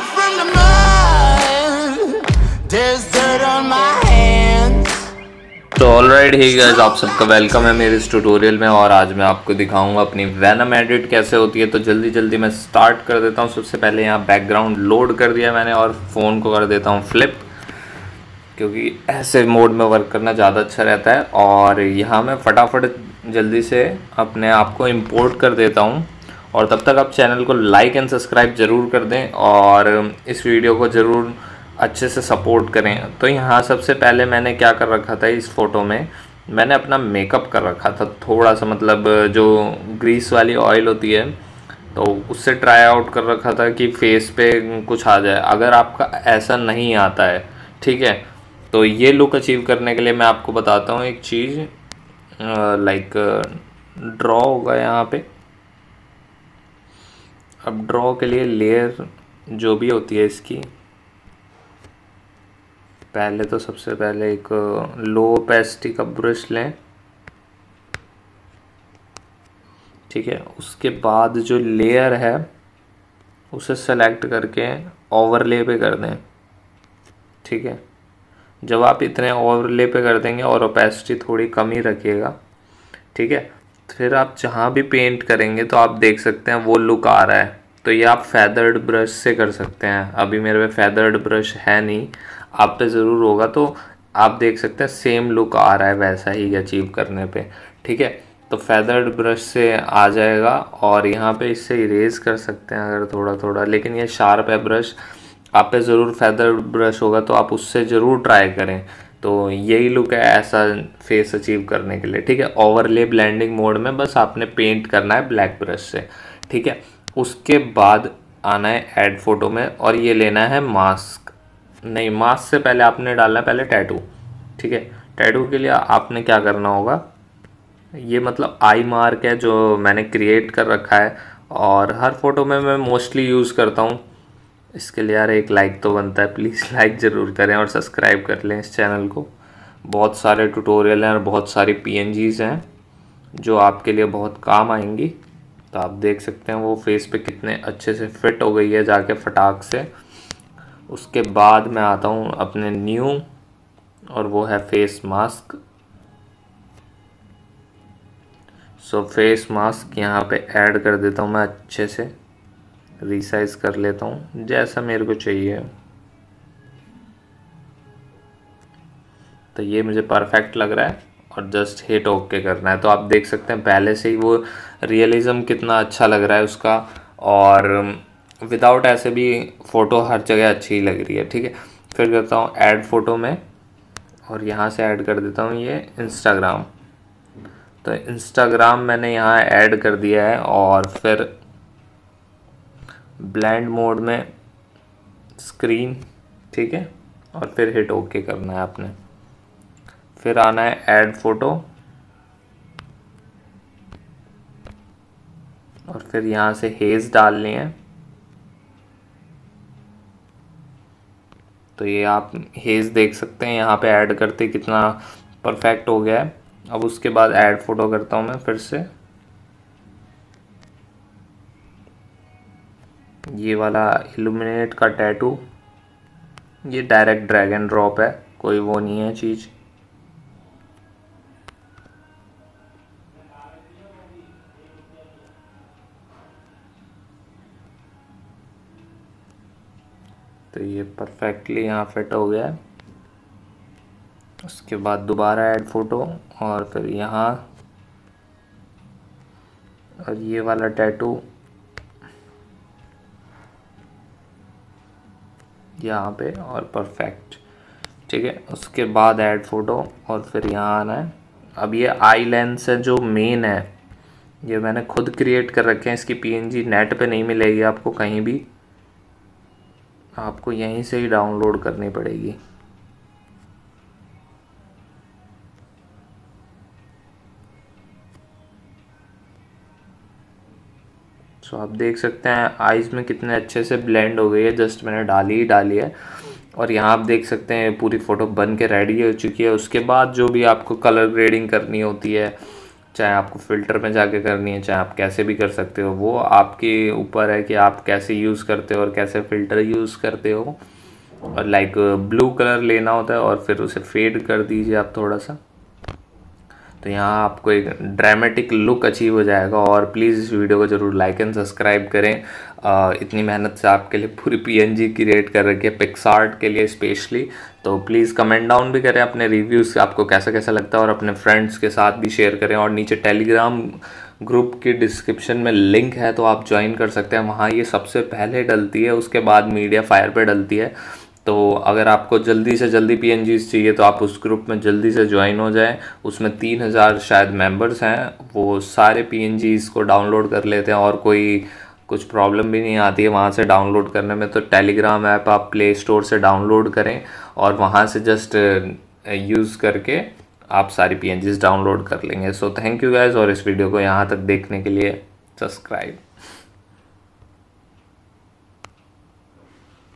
from the mud There's dirt on my तो all right ही guys आप सबका वेलकम है मेरे इस ट्यूटोरियल में और आज मैं आपको दिखाऊंगा अपनी वैनम एडिट कैसे होती है तो जल्दी जल्दी मैं स्टार्ट कर देता हूँ सबसे पहले यहाँ बैकग्राउंड लोड कर दिया मैंने और फ़ोन को कर देता हूँ फ्लिप क्योंकि ऐसे मोड में वर्क करना ज़्यादा अच्छा रहता है और यहाँ मैं फटाफट जल्दी से अपने आप को इम्पोर्ट कर देता हूँ और तब तक आप चैनल को लाइक एंड सब्सक्राइब ज़रूर कर दें और इस वीडियो को ज़रूर अच्छे से सपोर्ट करें तो यहाँ सबसे पहले मैंने क्या कर रखा था इस फ़ोटो में मैंने अपना मेकअप कर रखा था थोड़ा सा मतलब जो ग्रीस वाली ऑयल होती है तो उससे ट्राई आउट कर रखा था कि फेस पे कुछ आ जाए अगर आपका ऐसा नहीं आता है ठीक है तो ये लुक अचीव करने के लिए मैं आपको बताता हूँ एक चीज़ लाइक ड्रॉ होगा यहाँ पे अब ड्रॉ के लिए लेयर जो भी होती है इसकी पहले तो सबसे पहले एक लो ओपेसिटी का ब्रश लें ठीक है उसके बाद जो लेयर है उसे सेलेक्ट करके ओवरले पे कर दें ठीक है जब आप इतने ओवरले पे कर देंगे और ओपेसिटी थोड़ी कम ही रखिएगा ठीक है फिर आप जहाँ भी पेंट करेंगे तो आप देख सकते हैं वो लुक आ रहा है तो ये आप फैदर्ड ब्रश से कर सकते हैं अभी मेरे पे फैदर्ड ब्रश है नहीं आप पे ज़रूर होगा तो आप देख सकते हैं सेम लुक आ रहा है वैसा ही अचीव करने पे ठीक है तो फैदर्ड ब्रश से आ जाएगा और यहाँ पे इससे इरेज कर सकते हैं अगर थोड़ा थोड़ा लेकिन ये शार्प है ब्रश आप पे ज़रूर फैदर्ड ब्रश होगा तो आप उससे ज़रूर ट्राई करें तो यही लुक है ऐसा फेस अचीव करने के लिए ठीक है ओवरले ब्लेंडिंग मोड में बस आपने पेंट करना है ब्लैक ब्रश से ठीक है उसके बाद आना है ऐड फोटो में और ये लेना है मास्क नहीं मास्क से पहले आपने डालना है पहले टैटू ठीक है टैटू के लिए आपने क्या करना होगा ये मतलब आई मार्क है जो मैंने क्रिएट कर रखा है और हर फोटो में मैं मोस्टली यूज़ करता हूँ इसके लिए यार एक लाइक तो बनता है प्लीज़ लाइक ज़रूर करें और सब्सक्राइब कर लें इस चैनल को बहुत सारे ट्यूटोरियल हैं और बहुत सारी पी हैं जो आपके लिए बहुत काम आएंगी तो आप देख सकते हैं वो फेस पे कितने अच्छे से फिट हो गई है जाके फटाक से उसके बाद मैं आता हूँ अपने न्यू और वो है face mask so face mask यहाँ पे ऐड कर देता हूँ मैं अच्छे से रिसाइज कर लेता हूँ जैसा मेरे को चाहिए तो ये मुझे परफेक्ट लग रहा है और जस्ट हिट ओके करना है तो आप देख सकते हैं पहले से ही वो रियलिज़म कितना अच्छा लग रहा है उसका और विदाउट um, ऐसे भी फ़ोटो हर जगह अच्छी ही लग रही है ठीक है फिर करता हूँ ऐड फ़ोटो में और यहाँ से ऐड कर देता हूँ ये इंस्टाग्राम तो इंस्टाग्राम मैंने यहाँ ऐड कर दिया है और फिर ब्लैंड मोड में स्क्रीन ठीक है और फिर हिट ओके करना है आपने फिर आना है ऐड फोटो और फिर यहाँ से हेज डालनी है तो ये आप हेज देख सकते हैं यहाँ पे ऐड करते कितना परफेक्ट हो गया है अब उसके बाद ऐड फोटो करता हूँ मैं फिर से ये वाला इल्यूमिनेट का टैटू ये डायरेक्ट ड्रैगन ड्रॉप है कोई वो नहीं है चीज़ तो ये परफेक्टली यहाँ फिट हो गया है उसके बाद दोबारा ऐड फ़ोटो और फिर यहाँ और ये वाला टैटू यहाँ पे और परफेक्ट ठीक है उसके बाद ऐड फ़ोटो और फिर यहाँ आना है अब ये आई लेंस है जो मेन है ये मैंने खुद क्रिएट कर रखे हैं इसकी पीएनजी नेट पे नहीं मिलेगी आपको कहीं भी आपको यहीं से ही डाउनलोड करनी पड़ेगी तो आप देख सकते हैं आइस में कितने अच्छे से ब्लेंड हो गई है जस्ट मैंने डाली ही डाली है और यहाँ आप देख सकते हैं पूरी फ़ोटो बन के रेडी हो चुकी है उसके बाद जो भी आपको कलर ग्रेडिंग करनी होती है चाहे आपको फ़िल्टर में जाके करनी है चाहे आप कैसे भी कर सकते हो वो आपके ऊपर है कि आप कैसे यूज़ करते हो और कैसे फ़िल्टर यूज़ करते हो और लाइक ब्लू कलर लेना होता है और फिर उसे फेड कर दीजिए आप थोड़ा सा तो यहाँ आपको एक ड्रामेटिक लुक अचीव हो जाएगा और प्लीज़ इस वीडियो को ज़रूर लाइक एंड सब्सक्राइब करें आ, इतनी मेहनत से आपके लिए पूरी पीएनजी क्रिएट कर रखी है पिक्सार्ट के लिए स्पेशली तो प्लीज़ कमेंट डाउन भी करें अपने रिव्यूज़ आपको कैसा कैसा लगता है और अपने फ्रेंड्स के साथ भी शेयर करें और नीचे टेलीग्राम ग्रुप की डिस्क्रिप्शन में लिंक है तो आप ज्वाइन कर सकते हैं वहाँ ये सबसे पहले डलती है उसके बाद मीडिया फायर पर डलती है तो अगर आपको जल्दी से जल्दी पी चाहिए तो आप उस ग्रुप में जल्दी से ज्वाइन हो जाएं उसमें तीन हज़ार शायद मेंबर्स हैं वो सारे पी को डाउनलोड कर लेते हैं और कोई कुछ प्रॉब्लम भी नहीं आती है वहाँ से डाउनलोड करने में तो टेलीग्राम ऐप आप प्ले स्टोर से डाउनलोड करें और वहाँ से जस्ट यूज़ uh, करके आप सारी पी डाउनलोड कर लेंगे सो थैंक यू गैज़ और इस वीडियो को यहाँ तक देखने के लिए सब्सक्राइब